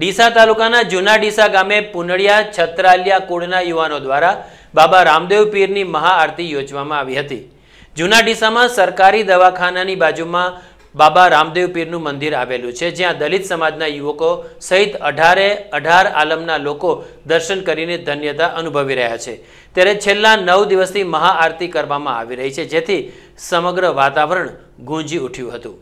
ડીસા તાલુકાના જૂના ડીસા ગામે પુનડિયા છત્રાલિયા કુળના યુવાનો દ્વારા બાબા રામદેવ પીરની મહાઆરતી યોજવામાં આવી હતી જૂના ડીસામાં સરકારી દવાખાનાની બાજુમાં બાબા રામદેવ પીરનું મંદિર આવેલું છે જ્યાં દલિત સમાજના યુવકો સહિત અઢારે અઢાર આલમના લોકો દર્શન કરીને ધન્યતા અનુભવી રહ્યા છે ત્યારે છેલ્લા નવ દિવસથી મહાઆરતી કરવામાં આવી રહી છે જેથી સમગ્ર વાતાવરણ ગુંજી ઉઠ્યું હતું